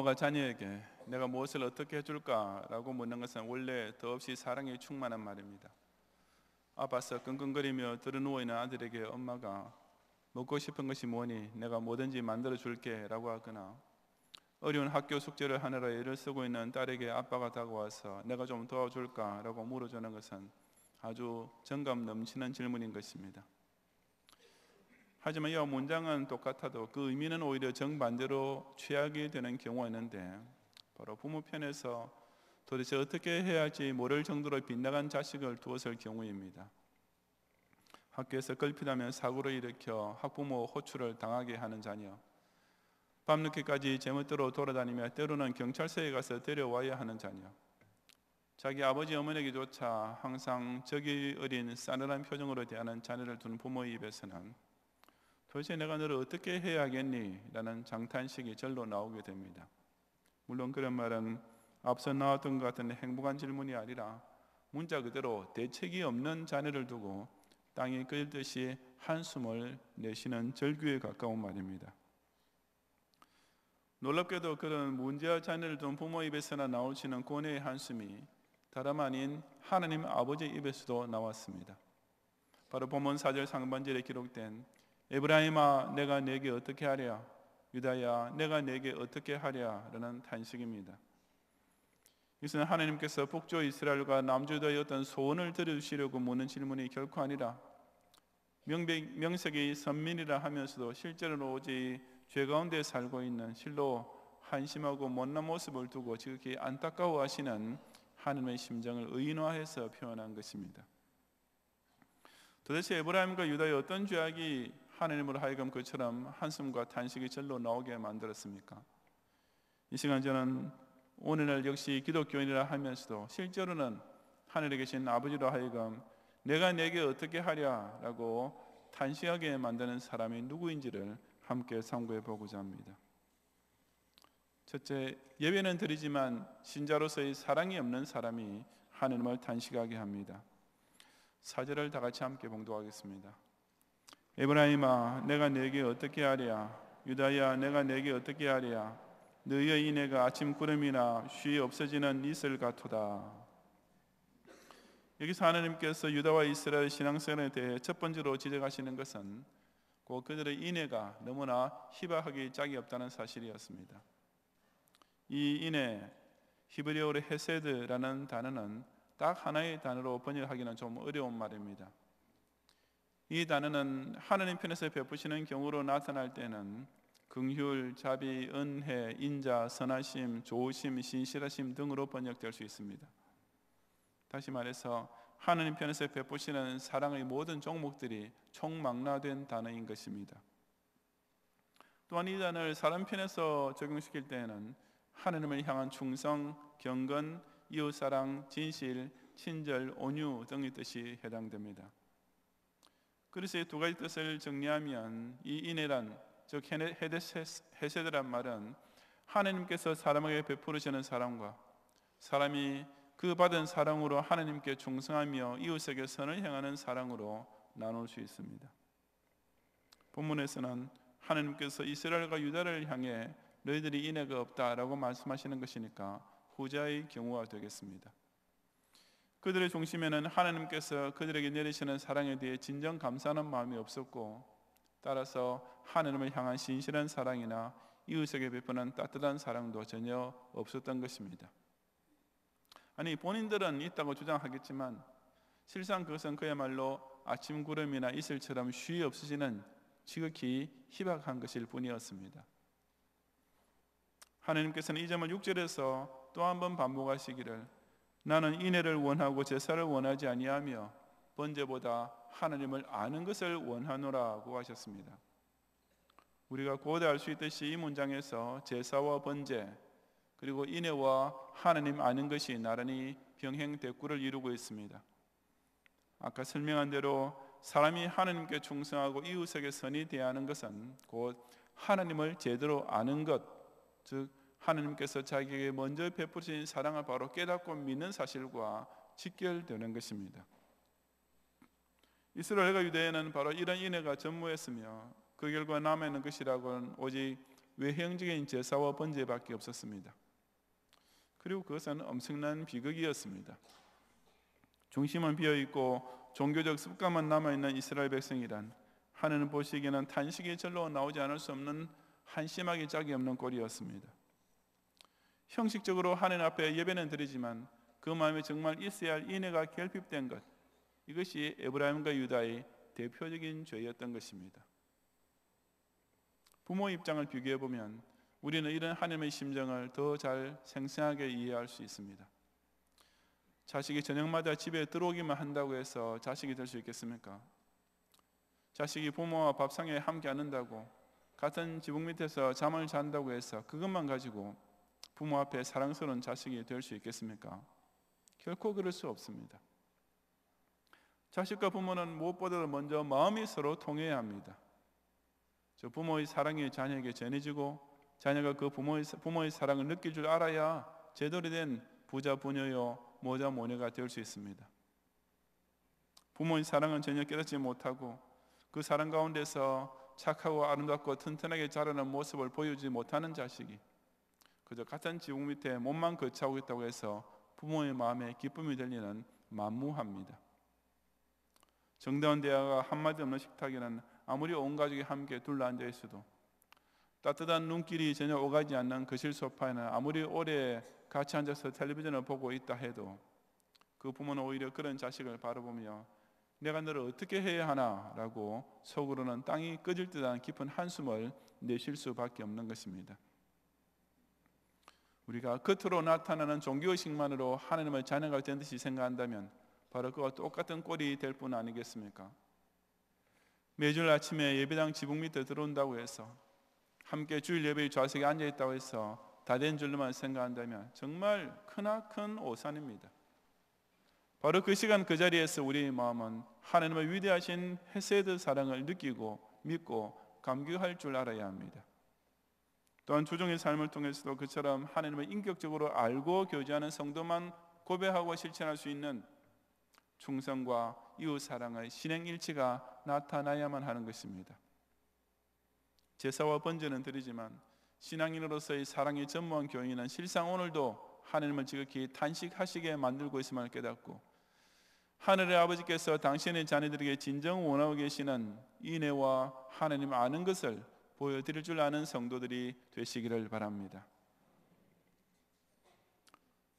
부모가 자녀에게 내가 무엇을 어떻게 해줄까라고 묻는 것은 원래 더없이 사랑이 충만한 말입니다. 아파서 끙끙거리며 드러누워 있는 아들에게 엄마가 먹고 싶은 것이 뭐니 내가 뭐든지 만들어 줄게라고 하거나 어려운 학교 숙제를 하느라 애를 쓰고 있는 딸에게 아빠가 다가와서 내가 좀 도와줄까라고 물어주는 것은 아주 정감 넘치는 질문인 것입니다. 하지만 이 문장은 똑같아도 그 의미는 오히려 정반대로 취하게 되는 경우가 있는데 바로 부모 편에서 도대체 어떻게 해야 할지 모를 정도로 빗나간 자식을 두었을 경우입니다. 학교에서 걸핏하면 사고를 일으켜 학부모 호출을 당하게 하는 자녀. 밤늦게까지 제멋대로 돌아다니며 때로는 경찰서에 가서 데려와야 하는 자녀. 자기 아버지 어머니에게조차 항상 적이 어린 싸늘한 표정으로 대하는 자녀를 둔 부모의 입에서는 도대체 내가 너를 어떻게 해야겠니? 라는 장탄식이 절로 나오게 됩니다. 물론 그런 말은 앞서 나왔던 것 같은 행복한 질문이 아니라 문자 그대로 대책이 없는 자녀를 두고 땅이 끌듯이 한숨을 내쉬는 절규에 가까운 말입니다. 놀랍게도 그런 문제와 자녀를 둔 부모 입에서나 나오시는 고뇌의 한숨이 다름 아닌 하나님 아버지 입에서도 나왔습니다. 바로 본문 4절 상반절에 기록된 에브라임아 내가 내게 어떻게 하랴 유다야 내가 내게 어떻게 하랴라는 탄식입니다. 이것은 하나님께서 북조 이스라엘과 남주다의 어떤 소원을 들으시려고 묻는 질문이 결코 아니라 명백, 명색이 선민이라 하면서도 실제로는 오직 죄 가운데 살고 있는 실로 한심하고 못난 모습을 두고 지극히 안타까워하시는 하나님의 심정을 의인화해서 표현한 것입니다. 도대체 에브라임과 유다의 어떤 죄악이 하나님으로 하여금 그처럼 한숨과 탄식이 절로 나오게 만들었습니까? 이 시간 저는 오늘날 역시 기독교인이라 하면서도 실제로는 하늘에 계신 아버지로 하여금 내가 내게 어떻게 하랴라고 탄식하게 만드는 사람이 누구인지를 함께 상고해 보고자 합니다. 첫째, 예배는 드리지만 신자로서의 사랑이 없는 사람이 하늘님을 탄식하게 합니다. 사절을 다 같이 함께 봉독하겠습니다. 에브라임아 내가 네게 어떻게 하랴 유다야 내가 네게 어떻게 하랴 너희의 이내가 아침 구름이나 쉬 없어지는 이슬 같도다 여기서 하나님께서 유다와 이스라엘 신앙생활에 대해 첫 번째로 지적하시는 것은 곧 그들의 인애가 너무나 희박하기 짝이 없다는 사실이었습니다. 이 인애 히브리어로 헤세드라는 단어는 딱 하나의 단어로 번역하기는 좀 어려운 말입니다. 이 단어는 하나님 편에서 베푸시는 경우로 나타날 때는 긍휼, 자비, 은혜, 인자, 선하심, 조우심 신실하심 등으로 번역될 수 있습니다. 다시 말해서 하나님 편에서 베푸시는 사랑의 모든 종목들이 총망라된 단어인 것입니다. 또한 이 단어를 사람 편에서 적용시킬 때에는 하나님을 향한 충성, 경건, 이웃사랑, 진실, 친절, 온유 등의 뜻이 해당됩니다. 그릇의 두 가지 뜻을 정리하면 이 인해란 즉 헤세드란 말은 하나님께서 사람에게 베푸시는 사랑과 사람이 그 받은 사랑으로 하나님께 충성하며 이웃에게 선을 향하는 사랑으로 나눌 수 있습니다. 본문에서는 하나님께서 이스라엘과 유다를 향해 너희들이 인해가 없다라고 말씀하시는 것이니까 후자의 경우가 되겠습니다. 그들의 중심에는 하나님께서 그들에게 내리시는 사랑에 대해 진정 감사하는 마음이 없었고 따라서 하나님을 향한 신실한 사랑이나 이웃에게 베푸는 따뜻한 사랑도 전혀 없었던 것입니다. 아니 본인들은 있다고 주장하겠지만 실상 그것은 그야말로 아침 구름이나 이슬처럼 쉬이 없어지는 지극히 희박한 것일 뿐이었습니다. 하나님께서는 이 점을 6절에서 또 한 번 반복하시기를 나는 인애를 원하고 제사를 원하지 아니하며 번제보다 하나님을 아는 것을 원하노라고 하셨습니다. 우리가 고대 알수 있듯이 이 문장에서 제사와 번제 그리고 인애와 하나님 아는 것이 나란히 병행 대꾸를 이루고 있습니다. 아까 설명한 대로 사람이 하나님께 충성하고 이웃에게 선이 대하는 것은 곧 하나님을 제대로 아는 것, 즉 하느님께서 자기에게 먼저 베푸신 사랑을 바로 깨닫고 믿는 사실과 직결되는 것입니다. 이스라엘과 유대에는 바로 이런 인애가 전무했으며 그 결과 남아있는 것이라고는 오직 외형적인 제사와 번제밖에 없었습니다. 그리고 그것은 엄청난 비극이었습니다. 중심은 비어 있고 종교적 습관만 남아 있는 이스라엘 백성이란 하늘을 보시기에는 탄식의 절로 나오지 않을 수 없는 한심하게 짝이 없는 꼴이었습니다. 형식적으로 하나님 앞에 예배는 드리지만 그 마음에 정말 있어야 할 인애가 결핍된 것 이것이 에브라임과 유다의 대표적인 죄였던 것입니다. 부모 입장을 비교해 보면 우리는 이런 하나님의 심정을 더 잘 생생하게 이해할 수 있습니다. 자식이 저녁마다 집에 들어오기만 한다고 해서 자식이 될 수 있겠습니까? 자식이 부모와 밥상에 함께 앉는다고 같은 지붕 밑에서 잠을 잔다고 해서 그것만 가지고 부모 앞에 사랑스러운 자식이 될 수 있겠습니까? 결코 그럴 수 없습니다. 자식과 부모는 무엇보다도 먼저 마음이 서로 통해야 합니다. 저 부모의 사랑이 자녀에게 전해지고 자녀가 그 부모의, 부모의 사랑을 느낄 줄 알아야 제대로 된 부자 부녀요 모자 모녀가 될 수 있습니다. 부모의 사랑은 전혀 깨닫지 못하고 그 사랑 가운데서 착하고 아름답고 튼튼하게 자라는 모습을 보여주지 못하는 자식이 그저 같은 지붕 밑에 몸만 거치하고 있다고 해서 부모의 마음에 기쁨이 들리는 만무합니다. 정다운 대화가 한마디 없는 식탁에는 아무리 온 가족이 함께 둘러앉아 있어도 따뜻한 눈길이 전혀 오가지 않는 거실 소파에는 아무리 오래 같이 앉아서 텔레비전을 보고 있다 해도 그 부모는 오히려 그런 자식을 바라보며 내가 너를 어떻게 해야 하나라고 속으로는 땅이 꺼질 듯한 깊은 한숨을 내쉴 수밖에 없는 것입니다. 우리가 겉으로 나타나는 종교의식만으로 하나님을 자녀가 된 듯이 생각한다면 바로 그와 똑같은 꼴이 될 뿐 아니겠습니까? 매주 아침에 예배당 지붕 밑에 들어온다고 해서 함께 주일 예배의 좌석에 앉아 있다고 해서 다 된 줄로만 생각한다면 정말 크나큰 오산입니다. 바로 그 시간 그 자리에서 우리의 마음은 하나님의 위대하신 헤세드 사랑을 느끼고 믿고 감격할 줄 알아야 합니다. 또한 주종의 삶을 통해서도 그처럼 하나님을 인격적으로 알고 교제하는 성도만 고배하고 실천할 수 있는 충성과 이웃 사랑의 신행일치가 나타나야만 하는 것입니다. 제사와 번제는 드리지만 신앙인으로서의 사랑이 전무한 교인은 실상 오늘도 하나님을 지극히 탄식하시게 만들고 있음을 깨닫고 하늘의 아버지께서 당신의 자녀들에게 진정 원하고 계시는 인애와 하나님 아는 것을 보여드릴 줄 아는 성도들이 되시기를 바랍니다.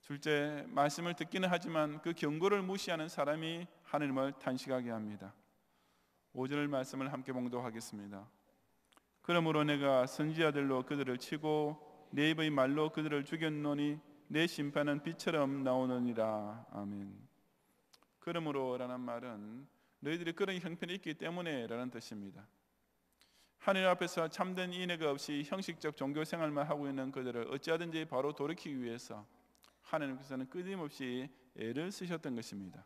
둘째, 말씀을 듣기는 하지만 그 경고를 무시하는 사람이 하늘님을 탄식하게 합니다. 5절 말씀을 함께 봉독하겠습니다. 그러므로 내가 선지자들로 그들을 치고 내 입의 말로 그들을 죽였노니 내 심판은 빛처럼 나오느니라. 아멘. 그러므로라는 말은 너희들이 그런 형편이 있기 때문에라는 뜻입니다. 하늘 앞에서 참된 인애가 없이 형식적 종교 생활만 하고 있는 그들을 어찌하든지 바로 돌이키기 위해서 하나님께서는 끊임없이 애를 쓰셨던 것입니다.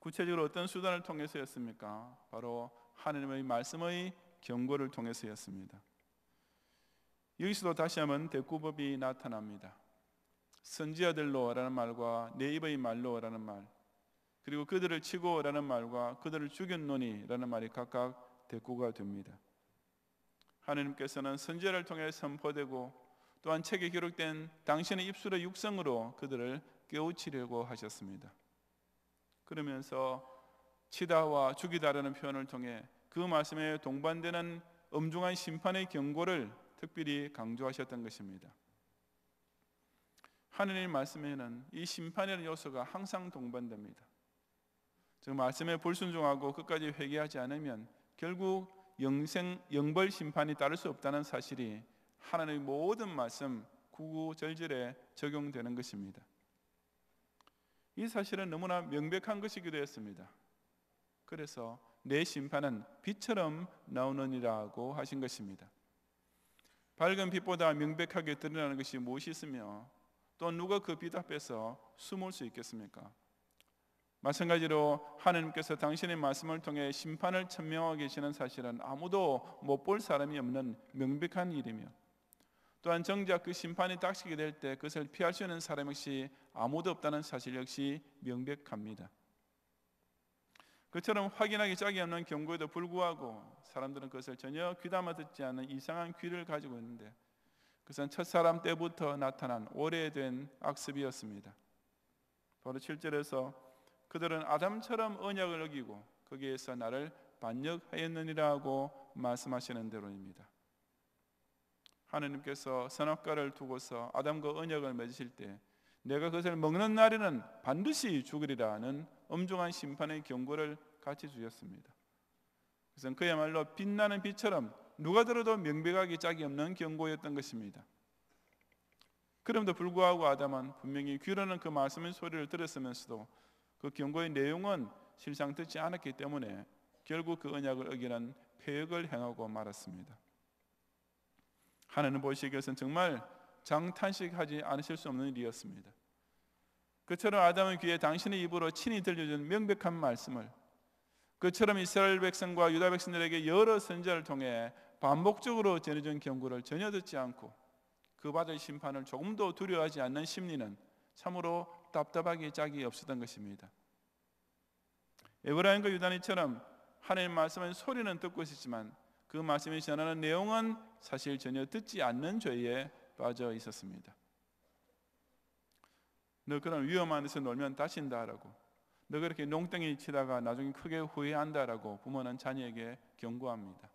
구체적으로 어떤 수단을 통해서였습니까? 바로 하나님의 말씀의 경고를 통해서였습니다. 여기서도 다시 한번 대꾸법이 나타납니다. 선지자들로라는 말과 내 입의 말로라는 말, 그리고 그들을 치고라는 말과 그들을 죽였노니라는 말이 각각 대꾸가 됩니다. 하느님께서는 선제를 통해 선포되고 또한 책에 기록된 당신의 입술의 육성으로 그들을 깨우치려고 하셨습니다. 그러면서 치다와 죽이다라는 표현을 통해 그 말씀에 동반되는 엄중한 심판의 경고를 특별히 강조하셨던 것입니다. 하느님 말씀에는 이 심판이라는 요소가 항상 동반됩니다. 즉 말씀에 불순종하고 끝까지 회개하지 않으면 결국 영생 영벌 심판이 따를 수 없다는 사실이 하나님의 모든 말씀 구구절절에 적용되는 것입니다. 이 사실은 너무나 명백한 것이기도 했습니다. 그래서 내 심판은 빛처럼 나오느니라고 하신 것입니다. 밝은 빛보다 명백하게 드러나는 것이 무엇이 있으며 또 누가 그 빛 앞에서 숨을 수 있겠습니까? 마찬가지로 하나님께서 당신의 말씀을 통해 심판을 천명하고 계시는 사실은 아무도 못 볼 사람이 없는 명백한 일이며 또한 정작 그 심판이 닥치게 될 때 그것을 피할 수 있는 사람 역시 아무도 없다는 사실 역시 명백합니다. 그처럼 확인하기 짝이 없는 경고에도 불구하고 사람들은 그것을 전혀 귀담아 듣지 않는 이상한 귀를 가지고 있는데 그것은 첫사람 때부터 나타난 오래된 악습이었습니다. 바로 7절에서 그들은 아담처럼 언약을 어기고 거기에서 나를 반역하였느니라고 말씀하시는 대로입니다. 하나님께서 선악과를 두고서 아담과 언약을 맺으실 때 내가 그것을 먹는 날에는 반드시 죽으리라는 엄중한 심판의 경고를 같이 주셨습니다. 그것은 그야말로 빛나는 빛처럼 누가 들어도 명백하기 짝이 없는 경고였던 것입니다. 그럼에도 불구하고 아담은 분명히 귀로는 그 말씀의 소리를 들었으면서도 그 경고의 내용은 실상 듣지 않았기 때문에 결국 그 언약을 어기는 폐역을 행하고 말았습니다. 하나님 보시기에서는 정말 장탄식하지 않으실 수 없는 일이었습니다. 그처럼 아담의 귀에 당신의 입으로 친히 들려준 명백한 말씀을 그처럼 이스라엘 백성과 유다 백성들에게 여러 선자를 통해 반복적으로 전해준 경고를 전혀 듣지 않고 그 받을 심판을 조금도 두려워하지 않는 심리는 참으로 답답하게 짝이 없었던 것입니다. 에브라임과 유다니처럼 하나님 말씀은 소리는 듣고 있었지만 그 말씀이 전하는 내용은 사실 전혀 듣지 않는 죄에 빠져 있었습니다. 너 그런 위험한 데서 놀면 다친다라고 너 그렇게 농땡이 치다가 나중에 크게 후회한다라고 부모는 자녀에게 경고합니다.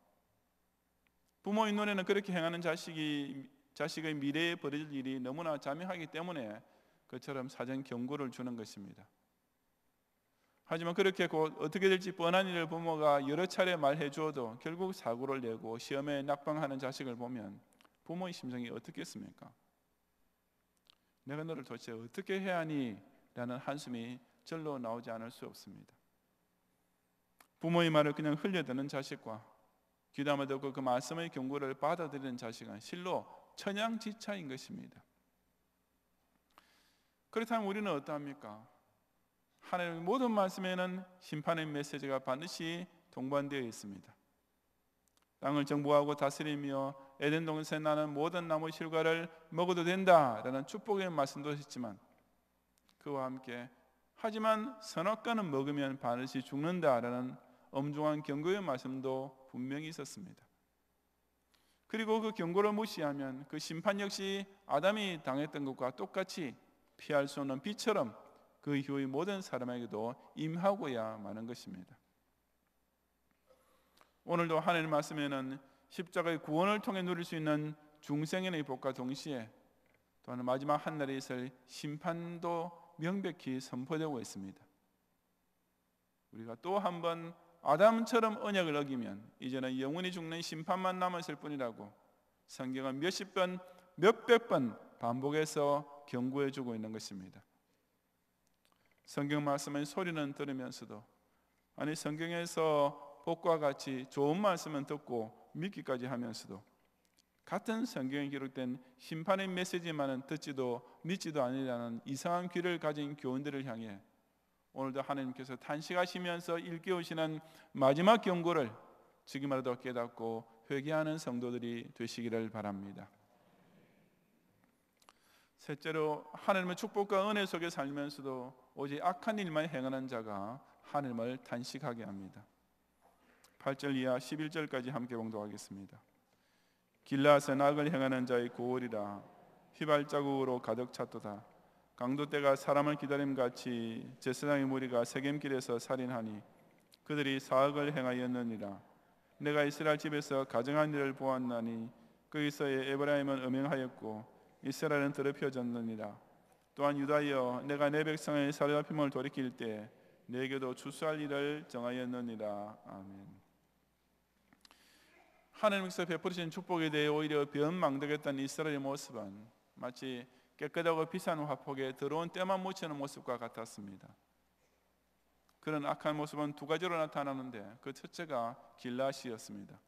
부모의 눈에는 그렇게 행하는 자식이 자식의 미래에 벌어질 일이 너무나 자명하기 때문에 그처럼 사전 경고를 주는 것입니다. 하지만 그렇게 곧 어떻게 될지 뻔한 일을 부모가 여러 차례 말해 주어도 결국 사고를 내고 시험에 낙방하는 자식을 보면 부모의 심정이 어떻겠습니까? 내가 너를 도대체 어떻게 해야 하니? 라는 한숨이 절로 나오지 않을 수 없습니다. 부모의 말을 그냥 흘려드는 자식과 귀담아 듣고 그 말씀의 경고를 받아들이는 자식은 실로 천양지차인 것입니다. 그렇다면 우리는 어떠합니까? 하나님의 모든 말씀에는 심판의 메시지가 반드시 동반되어 있습니다. 땅을 정복하고 다스리며 에덴 동산에 나는 모든 나무 실과를 먹어도 된다라는 축복의 말씀도 했지만 그와 함께 하지만 선악과는 먹으면 반드시 죽는다라는 엄중한 경고의 말씀도 분명히 있었습니다. 그리고 그 경고를 무시하면 그 심판 역시 아담이 당했던 것과 똑같이 피할 수 없는 빛처럼 그 이후의 모든 사람에게도 임하고야 마는 것입니다. 오늘도 하나님 말씀에는 십자가의 구원을 통해 누릴 수 있는 중생의 복과 동시에 또한 마지막 한날에 있을 심판도 명백히 선포되고 있습니다. 우리가 또 한 번 아담처럼 언약을 어기면 이제는 영원히 죽는 심판만 남았을 뿐이라고 성경은 몇십 번, 몇백 번 반복해서 경고해 주고 있는 것입니다. 성경 말씀의 소리는 들으면서도 아니 성경에서 복과 같이 좋은 말씀은 듣고 믿기까지 하면서도 같은 성경에 기록된 심판의 메시지만은 듣지도 믿지도 아니라는 이상한 귀를 가진 교인들을 향해 오늘도 하나님께서 탄식하시면서 일깨우시는 마지막 경고를 지금이라도 깨닫고 회개하는 성도들이 되시기를 바랍니다. 셋째로 하나님의 축복과 은혜 속에 살면서도 오직 악한 일만 행하는 자가 하나님을 단식하게 합니다. 8절 이하 11절까지 함께 봉독하겠습니다. 길라앗은 악을 행하는 자의 고월이라 휘발자국으로 가득 찼도다. 강도 때가 사람을 기다림 같이 제사장의 무리가 세겜길에서 살인하니 그들이 사악을 행하였느니라. 내가 이스라엘 집에서 가정한 일을 보았나니 거기서 에브라임은 음행하였고 이스라엘은 더럽혀졌느니라 또한 유다여 내가 내 백성의 사로잡힘을 돌이킬 때 내게도 주수할 일을 정하였느니라 아멘 하나님께서 베푸신 풀 축복에 대해 오히려 변망되겠다는 이스라엘의 모습은 마치 깨끗하고 비싼 화폭에 더러운 때만 묻히는 모습과 같았습니다 그런 악한 모습은 두 가지로 나타나는데 그 첫째가 길라시였습니다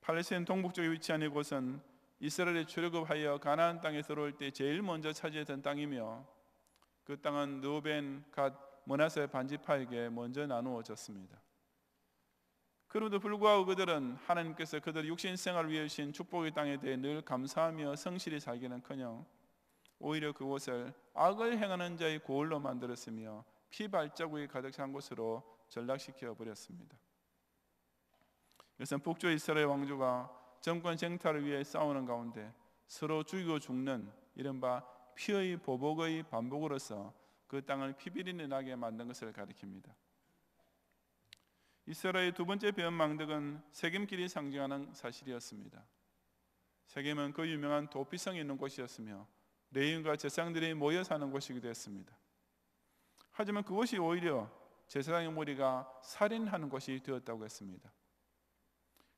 팔레스타인 동북쪽에 위치한 이곳은 이스라엘이 출애굽하여 가나안 땅에 들어올 때 제일 먼저 차지했던 땅이며 그 땅은 르벤, 갓, 모나세 반지파에게 먼저 나누어졌습니다. 그럼에도 불구하고 그들은 하나님께서 그들 육신 생활을 위해 주신 축복의 땅에 대해 늘 감사하며 성실히 살기는커녕 오히려 그곳을 악을 행하는 자의 고을로 만들었으며 피 발자국이 가득 찬 곳으로 전락시켜 버렸습니다. 이것은 북조 이스라엘 왕조가 정권 쟁탈을 위해 싸우는 가운데 서로 죽이고 죽는 이른바 피의 보복의 반복으로서 그 땅을 피비린내 나게 만든 것을 가리킵니다. 이스라엘의 두 번째 변망덕은 세겜길이 상징하는 사실이었습니다. 세겜은 그 유명한 도피성이 있는 곳이었으며 레인과 제사장들이 모여 사는 곳이기도 했습니다. 하지만 그것이 오히려 제사장의 무리가 살인하는 곳이 되었다고 했습니다.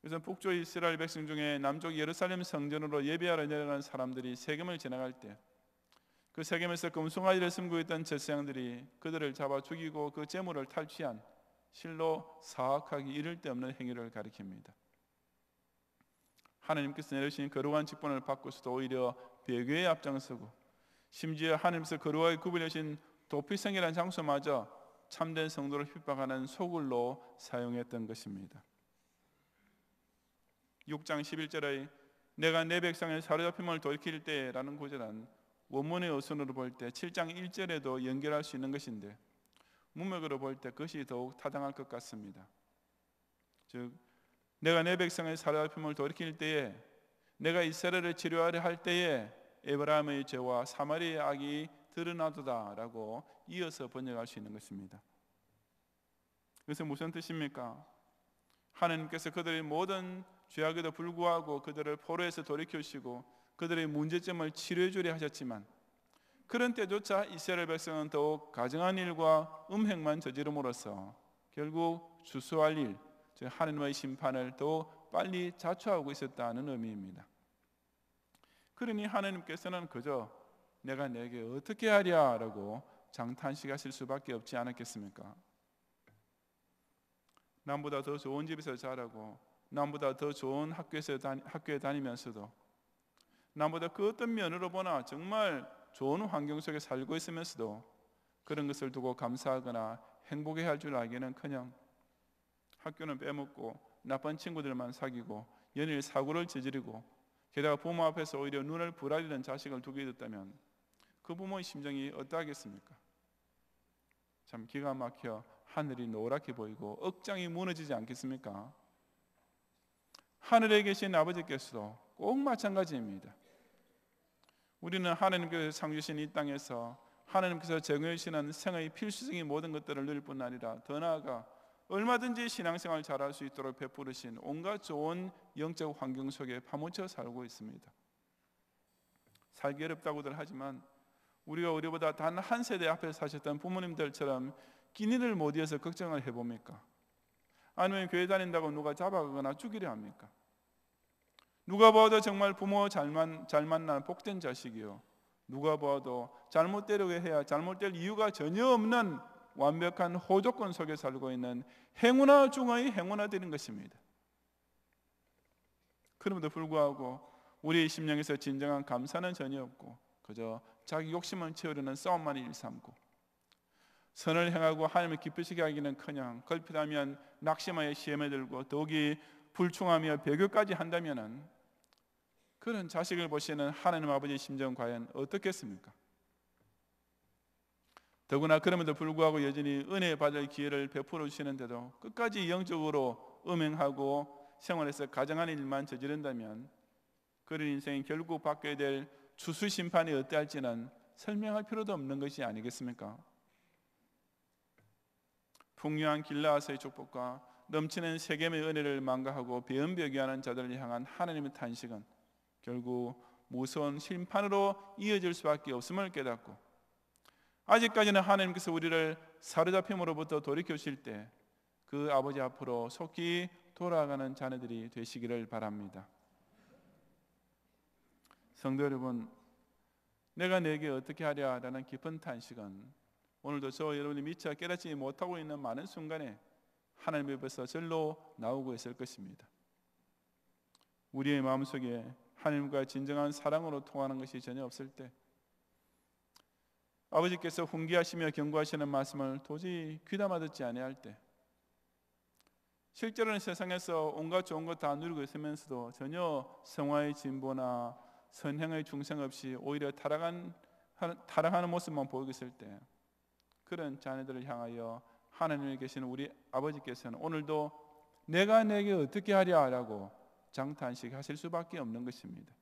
요서 북조 이스라엘 백성 중에 남쪽 예루살렘 성전으로 예배하러 내려간 사람들이 세금을 지나갈 때 그 세금에서 금송아지를 숨고 있던 제사장들이 그들을 잡아 죽이고 그 재물을 탈취한 실로 사악하기 이를 데 없는 행위를 가리킵니다. 하나님께서 내려주신 거룩한 직분을 받고서도 오히려 배교에 앞장서고 심지어 하나님께서 거룩하게 구별하신 도피성이라는 장소마저 참된 성도를 핍박하는 소굴로 사용했던 것입니다. 6장 11절의 내가 내 백성의 사로잡힘을 돌이킬 때라는 구절은 원문의 어순으로 볼 때 7장 1절에도 연결할 수 있는 것인데 문맥으로 볼 때 그것이 더욱 타당할 것 같습니다. 즉 내가 내 백성의 사로잡힘을 돌이킬 때에 내가 이스라엘을 치료하려 할 때에 에브라함의 죄와 사마리의 악이 드러나도다라고 이어서 번역할 수 있는 것입니다. 그래서 무슨 뜻입니까? 하나님께서 그들의 모든 죄악에도 불구하고 그들을 포로에서 돌이켜시고 그들의 문제점을 치료해 주려 하셨지만 그런 때조차 이스라엘 백성은 더욱 가정한 일과 음행만 저지름으로써 결국 주수할 일, 즉하느님의 심판을 더 빨리 자초하고 있었다는 의미입니다. 그러니 하나님께서는 그저 내가 내게 어떻게 하랴라고 장탄식하실 수밖에 없지 않았겠습니까? 남보다 더 좋은 집에서 자라고 남보다 더 좋은 학교에서 다니, 학교에 다니면서도 남보다 그 어떤 면으로 보나 정말 좋은 환경 속에 살고 있으면서도 그런 것을 두고 감사하거나 행복해 할줄 알기는 커녕 학교는 빼먹고 나쁜 친구들만 사귀고 연일 사고를 저지르고 게다가 부모 앞에서 오히려 눈을 부라리는 자식을 두게 됐다면 그 부모의 심정이 어떠하겠습니까? 참 기가 막혀 하늘이 노랗게 보이고 억장이 무너지지 않겠습니까? 하늘에 계신 아버지께서도 꼭 마찬가지입니다. 우리는 하나님께서 창조신 그 이 땅에서 하나님께서 제해 주시는 생의 필수적인 모든 것들을 누릴 뿐 아니라 더 나아가 얼마든지 신앙생활 잘할 수 있도록 베푸르신 온갖 좋은 영적 환경 속에 파묻혀 살고 있습니다. 살기 어렵다고들 하지만 우리가 우리보다 단 한 세대 앞에 사셨던 부모님들처럼 끼니를 못 이어서 걱정을 해봅니까? 아니면 교회 다닌다고 누가 잡아가거나 죽이려 합니까? 누가 봐도 정말 부모 잘만 잘 만난 복된 자식이요. 누가 봐도 잘못되려고 해야 잘못될 이유가 전혀 없는 완벽한 호조건 속에 살고 있는 행운아 중의 행운아들인 것입니다. 그럼에도 불구하고 우리 심령에서 진정한 감사는 전혀 없고 그저 자기 욕심만 채우려는 싸움만 일삼고 선을 행하고 하나님을 기쁘시게 하기는커녕 걸핏하면 낙심하여 시험에 들고 더욱이 불충하며 배교까지 한다면 그런 자식을 보시는 하나님 아버지의 심정 과연 어떻겠습니까? 더구나 그럼에도 불구하고 여전히 은혜 받을 기회를 베풀어 주시는데도 끝까지 영적으로 음행하고 생활에서 가정하는 일만 저지른다면 그런 인생이 결국 받게 될 주수 심판이 어떠할지는 설명할 필요도 없는 것이 아니겠습니까? 풍요한 길라아서의 축복과 넘치는 세겜의 은혜를 망가하고 배은벽이하는 자들을 향한 하나님의 탄식은 결국 무서운 심판으로 이어질 수밖에 없음을 깨닫고 아직까지는 하나님께서 우리를 사로잡힘으로부터 돌이켜실 때 그 아버지 앞으로 속히 돌아가는 자녀들이 되시기를 바랍니다. 성도 여러분, 내가 내게 어떻게 하랴라는 깊은 탄식은 오늘도 저 여러분이 미처 깨닫지 못하고 있는 많은 순간에 하나님 앞에서 절로 나오고 있을 것입니다. 우리의 마음속에 하나님과 진정한 사랑으로 통하는 것이 전혀 없을 때 아버지께서 훈계하시며 경고하시는 말씀을 도저히 귀담아 듣지 아니할 때 실제로는 세상에서 온갖 좋은 것 다 누리고 있으면서도 전혀 성화의 진보나 선행의 중생 없이 오히려 타락한, 타락하는 모습만 보이고 있을 때 그런 자녀들을 향하여 하나님에 계시는 우리 아버지께서는 오늘도 내가 내게 어떻게 하랴라고 장탄식하실 수밖에 없는 것입니다.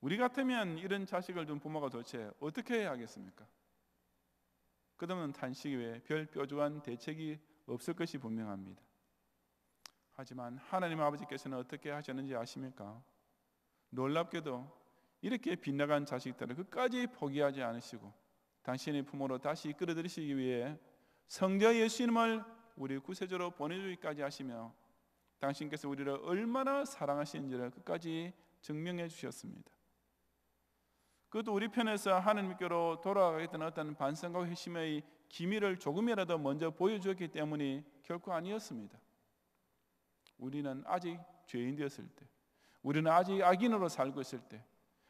우리 같으면 이런 자식을 둔 부모가 도대체 어떻게 해야 하겠습니까? 그러면 탄식 외에 별 뾰족한 대책이 없을 것이 분명합니다. 하지만 하나님 아버지께서는 어떻게 하셨는지 아십니까? 놀랍게도 이렇게 빗나간 자식들을 끝까지 포기하지 않으시고 당신의 품으로 다시 이끌어들이시기 위해 성자 예수님을 우리 구세주로 보내주기까지 하시며 당신께서 우리를 얼마나 사랑하시는지를 끝까지 증명해 주셨습니다. 그것도 우리 편에서 하나님께로 돌아가겠다는 어떤 반성과 회심의 기미를 조금이라도 먼저 보여주었기 때문이 결코 아니었습니다. 우리는 아직 죄인 되었을 때, 우리는 아직 악인으로 살고 있을 때,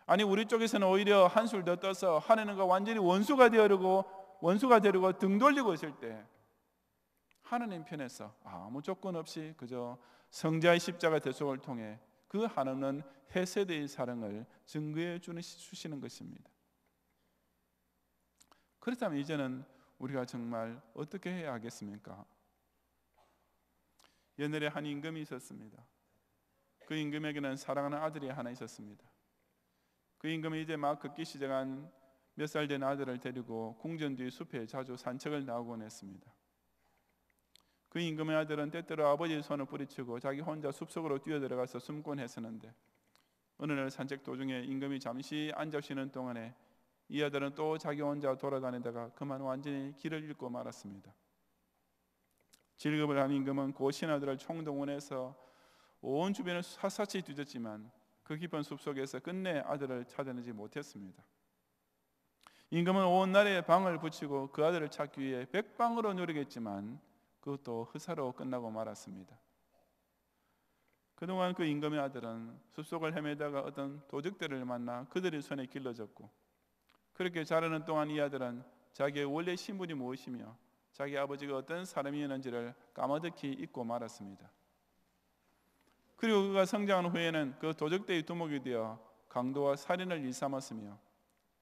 아니 우리 쪽에서는 오히려 한술 더 떠서 하나님과 완전히 원수가 되려고 원수가 되려고 등 돌리고 있을 때 하나님 편에서 아무 조건 없이 그저 성자의 십자가 대속을 통해 그 하나는 해세대의 사랑을 증거해 주시는 것입니다. 그렇다면 이제는 우리가 정말 어떻게 해야 하겠습니까? 옛날에 한 임금이 있었습니다. 그 임금에게는 사랑하는 아들이 하나 있었습니다. 그임금이 이제 막 걷기 시작한 몇 살 된 아들을 데리고 궁전 뒤 숲에 자주 산책을 나오곤 했습니다. 그 임금의 아들은 때때로 아버지의 손을 뿌리치고 자기 혼자 숲속으로 뛰어들어가서 숨곤 했었는데 어느 날 산책 도중에 임금이 잠시 앉아 쉬는 동안에 이 아들은 또 자기 혼자 돌아다니다가 그만 완전히 길을 잃고 말았습니다. 질급을 한 임금은 고신 아들을 총동원해서 온 주변을 사사치 뒤졌지만 그 깊은 숲속에서 끝내 아들을 찾아내지 못했습니다. 임금은 온 나라에 방을 붙이고 그 아들을 찾기 위해 백방으로 누리겠지만 그것도 허사로 끝나고 말았습니다. 그동안 그 임금의 아들은 숲속을 헤매다가 어떤 도적들을 만나 그들의 손에 길러졌고 그렇게 자라는 동안 이 아들은 자기의 원래 신분이 무엇이며 자기 아버지가 어떤 사람이었는지를 까마득히 잊고 말았습니다. 그리고 그가 성장한 후에는 그 도적대의 두목이 되어 강도와 살인을 일삼았으며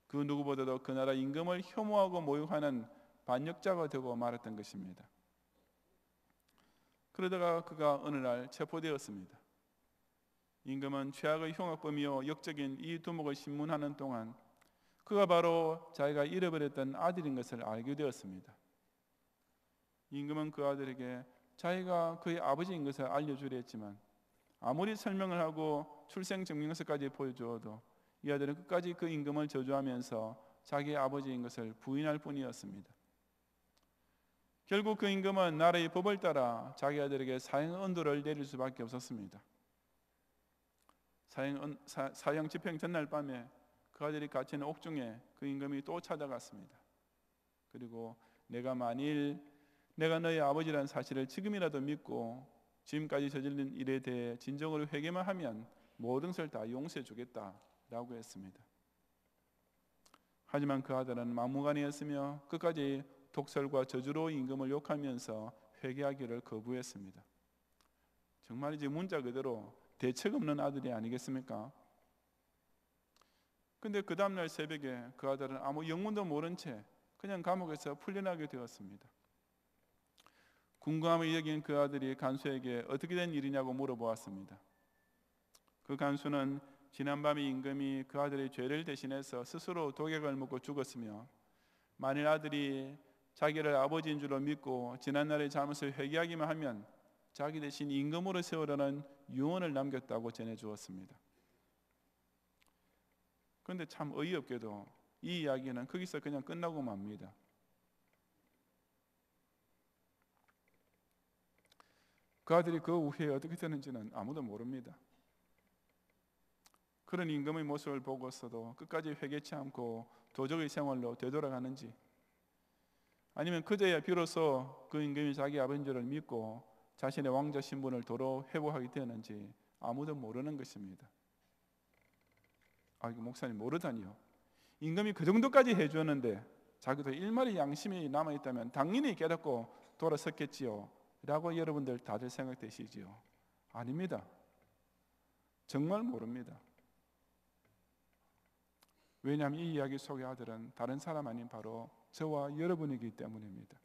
그 누구보다도 그 나라 임금을 혐오하고 모욕하는 반역자가 되고 말았던 것입니다. 그러다가 그가 어느 날 체포되었습니다. 임금은 최악의 흉악범이요 역적인 이 두목을 신문하는 동안 그가 바로 자기가 잃어버렸던 아들인 것을 알게 되었습니다. 임금은 그 아들에게 자기가 그의 아버지인 것을 알려주려 했지만 아무리 설명을 하고 출생증명서까지 보여주어도 이 아들은 끝까지 그 임금을 저주하면서 자기의 아버지인 것을 부인할 뿐이었습니다. 결국 그 임금은 나라의 법을 따라 자기 아들에게 사형 언도를 내릴 수밖에 없었습니다. 사형, 사, 형 집행 전날 밤에 그 아들이 갇힌 옥중에 그 임금이 또 찾아갔습니다. 그리고 내가 만일 내가 너의아버지라는 사실을 지금이라도 믿고 지금까지 저질린 일에 대해 진정으로 회개만 하면 모든 것을 다 용서해 주겠다라고 했습니다. 하지만 그 아들은 막무가내였으며 끝까지 독설과 저주로 임금을 욕하면서 회개하기를 거부했습니다. 정말 이제 문자 그대로 대책 없는 아들이 아니겠습니까? 근데 그 다음날 새벽에 그 아들은 아무 영문도 모른 채 그냥 감옥에서 풀려나게 되었습니다. 궁금함을 여긴 그 아들이 간수에게 어떻게 된 일이냐고 물어보았습니다. 그 간수는 지난밤에 임금이 그 아들의 죄를 대신해서 스스로 독약을 먹고 죽었으며 만일 아들이 자기를 아버지인 줄로 믿고 지난날의 잘못을 회개하기만 하면 자기 대신 임금으로 세우라는 유언을 남겼다고 전해 주었습니다. 그런데 참 어이없게도 이 이야기는 거기서 그냥 끝나고 맙니다. 그 아들이 그 후에 어떻게 되는지는 아무도 모릅니다. 그런 임금의 모습을 보고서도 끝까지 회개치 않고 도적의 생활로 되돌아가는지 아니면 그제야 비로소 그 임금이 자기 아버지인 줄 믿고 자신의 왕자 신분을 도로 회복하게 되는지 아무도 모르는 것입니다. 아, 이거 목사님 모르다니요. 임금이 그 정도까지 해주었는데 자기도 일말의 양심이 남아있다면 당연히 깨닫고 돌아섰겠지요. 라고 여러분들 다들 생각되시지요? 아닙니다. 정말 모릅니다. 왜냐하면 이 이야기 속의 아들은 다른 사람 아닌 바로 저와 여러분이기 때문입니다.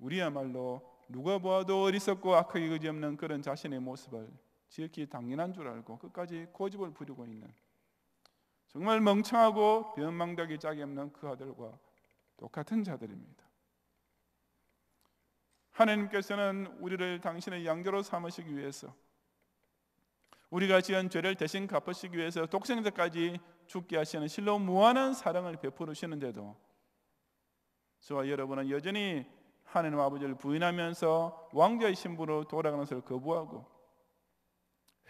우리야말로 누가 보아도 어리석고 악하기 그지없는 그런 자신의 모습을 지극히 당연한 줄 알고 끝까지 고집을 부리고 있는 정말 멍청하고 변망덕이 짝이 없는 그 아들과 똑같은 자들입니다. 하나님께서는 우리를 당신의 양자로 삼으시기 위해서 우리가 지은 죄를 대신 갚으시기 위해서 독생자까지 죽게 하시는 실로 무한한 사랑을 베푸시는데도 저와 여러분은 여전히 하나님 아버지를 부인하면서 왕자의 신부로 돌아가는 것을 거부하고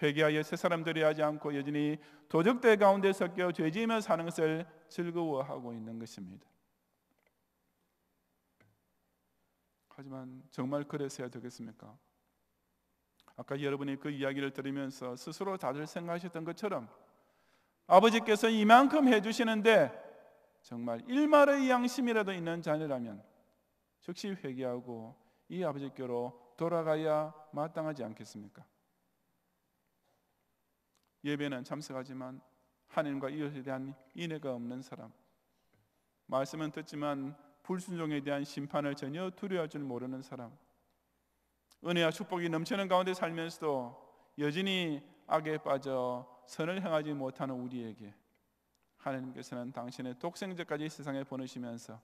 회개하여 새 사람들이 하지 않고 여전히 도적대 가운데 섞여 죄지으며 사는 것을 즐거워하고 있는 것입니다. 하지만 정말 그랬어야 되겠습니까? 아까 여러분이 그 이야기를 들으면서 스스로 다들 생각하셨던 것처럼 아버지께서 이만큼 해주시는데 정말 일말의 양심이라도 있는 자녀라면 즉시 회개하고 이 아버지께로 돌아가야 마땅하지 않겠습니까? 예배는 참석하지만 하나님과 이웃에 대한 인애가 없는 사람 말씀은 듣지만 불순종에 대한 심판을 전혀 두려워할 줄 모르는 사람. 은혜와 축복이 넘치는 가운데 살면서도 여전히 악에 빠져 선을 행하지 못하는 우리에게 하나님께서는 당신의 독생자까지 세상에 보내시면서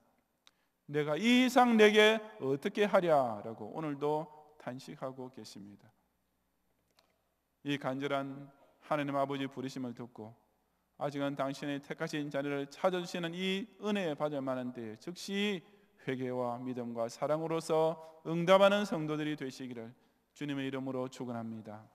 내가 이 이상 내게 어떻게 하랴라고 오늘도 탄식하고 계십니다. 이 간절한 하나님 아버지 부르심을 듣고 아직은 당신의 택하신 자리를 찾아주시는 이 은혜에 받을 만한 데 즉시 회개와 믿음과 사랑으로서 응답하는 성도들이 되시기를 주님의 이름으로 축원합니다.